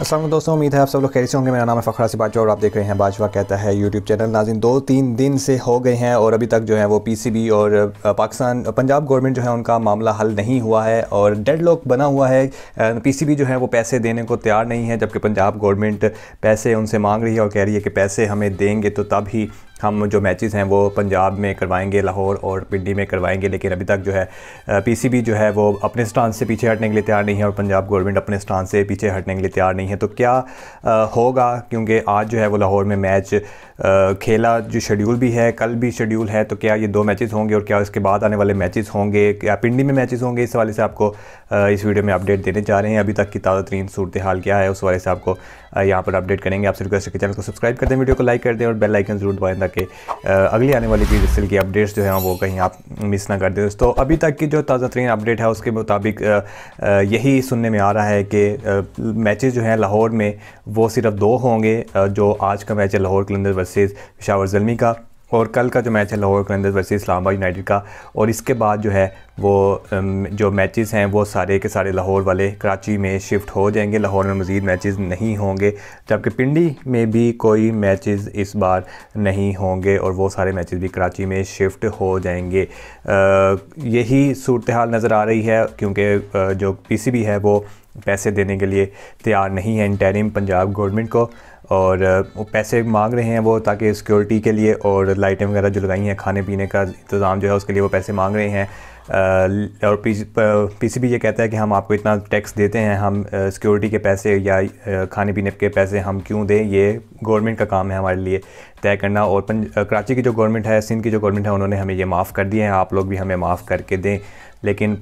असल दोस्तों उम्मीद है आप सब लोग कैसे होंगे मेरा नाम है फ़खरा बाजवा और आप देख रहे हैं बाजवा कहता है यूट्यूब चैनल नाजिन दो तीन दिन से हो गए हैं और अभी तक जो है वो पीसीबी और पाकिस्तान पंजाब गवर्नमेंट जो है उनका मामला हल नहीं हुआ है और डेड लॉक बना हुआ है पीसीबी जो है वो पैसे देने को तैयार नहीं है जबकि पंजाब गवर्नमेंट पैसे उनसे मांग रही है और कह रही है कि पैसे हमें देंगे तो तब ही हम जो मैचेस हैं वो पंजाब में करवाएंगे लाहौर और पिंडी में करवाएंगे लेकिन अभी तक जो है पीसीबी जो है वो अपने स्टांस से पीछे हटने के लिए तैयार नहीं है और पंजाब गवर्नमेंट अपने स्टांस से पीछे हटने के लिए तैयार नहीं है तो क्या आ, होगा क्योंकि आज जो है वो लाहौर में मैच आ, खेला जो शेड्यूल भी है कल भी शेड्यूल है तो क्या ये दो मैचेस होंगे और क्या उसके बाद आने वाले मैचेस होंगे क्या पिंडी में मैचेस होंगे इस हवाले से आपको इस वीडियो में अपडेट देने जा रहे हैं अभी तक की ताज़ा तरीन सूरत हाल क्या है उस हवाले से आपको यहाँ पर अपडेट करेंगे आपसे रिक्वेस्ट है चैनल को सब्सक्राइब कर दें वीडियो को लाइक कर दें और बेल आइकन जरूर दबाएं ताकि अगली आने वाली पी की अपडेट्स जो हैं वो कहीं आप मिस ना कर दें दोस्तों अभी तक की जो ताज़ा तरीन अपडेट है उसके मुताबिक यही सुनने में आ रहा है कि मैचेस जो हैं लाहौर में वो सिर्फ दो होंगे जो आज का मैच है लाहौर कलंदर वर्सेज़ पिशावर जलमी का और कल का जो मैच है लाहौर कलंदर्स वर्सेस इस्लामाबाद यूनाइटेड का और इसके बाद जो है वो जो मैचेस हैं वो सारे के सारे लाहौर वाले कराची में शिफ्ट हो जाएंगे लाहौर में मज़ीद मैचेस नहीं होंगे जबकि पिंडी में भी कोई मैचेस इस बार नहीं होंगे और वो सारे मैचेस भी कराची में शिफ्ट हो जाएंगे यही सूरत हाल नज़र आ रही है क्योंकि जो पी है वो पैसे देने के लिए तैयार नहीं है इंटेरिम पंजाब गवर्नमेंट को और वो पैसे मांग रहे हैं वो ताकि सिक्योरिटी के लिए और लाइटें वगैरह जो लगाई हैं खाने पीने का इंतज़ाम जो है उसके लिए वो पैसे मांग रहे हैं और पी सी ये कहता है कि हम आपको इतना टैक्स देते हैं हम सिक्योरिटी के पैसे या खाने पीने के पैसे हम क्यों दें ये गवर्नमेंट का काम है हमारे लिए तय करना और पंज कराची की जो गवर्नमेंट है सिंध की जो गवर्नमेंट है उन्होंने हमें ये माफ़ कर दिया है आप लोग भी हमें माफ़ करके दें लेकिन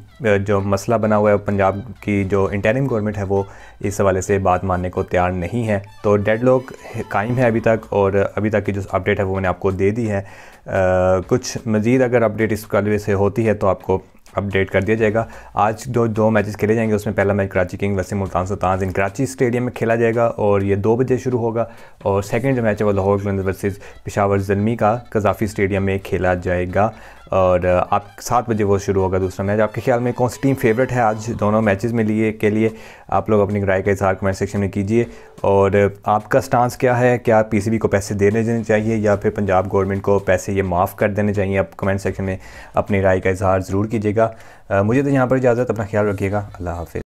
जो मसला बना हुआ है पंजाब की जो इंटरिम गवर्नमेंट है वो इस हवाले से बात मानने को तैयार नहीं है तो डेड लॉक कायम है अभी तक और अभी तक की जो अपडेट है वो मैंने आपको दे दी है कुछ मज़ीद अगर अपडेट इस कलवे से होती है तो आपको अपडेट कर दिया जाएगा आज जो दो मैचेस खेले जाएंगे उसमें पहला मैच कराची किंग वैसे मुल्तान सुल्तान इन कराची स्टेडियम में खेला जाएगा और ये दो बजे शुरू होगा और सेकंड जो मैच है वो लाहौर वर्सेस पिशावर जलमी का कजाफी स्टेडियम में खेला जाएगा और आप सात बजे वो शुरू होगा दूसरा मैच आपके ख्याल में कौन सी टीम फेवरेट है आज दोनों मैचेस में लिए के लिए आप लोग अपनी राय का इजहार कमेंट सेक्शन में कीजिए और आपका स्टांस क्या है क्या पीसीबी को पैसे देने देने चाहिए या फिर पंजाब गवर्नमेंट को पैसे ये माफ़ कर देने चाहिए आप कमेंट सेक्शन में अपनी राय का इजहार ज़रूर कीजिएगा मुझे तो यहाँ पर इजाज़त अपना ख्याल रखिएगा अल्लाह हाफि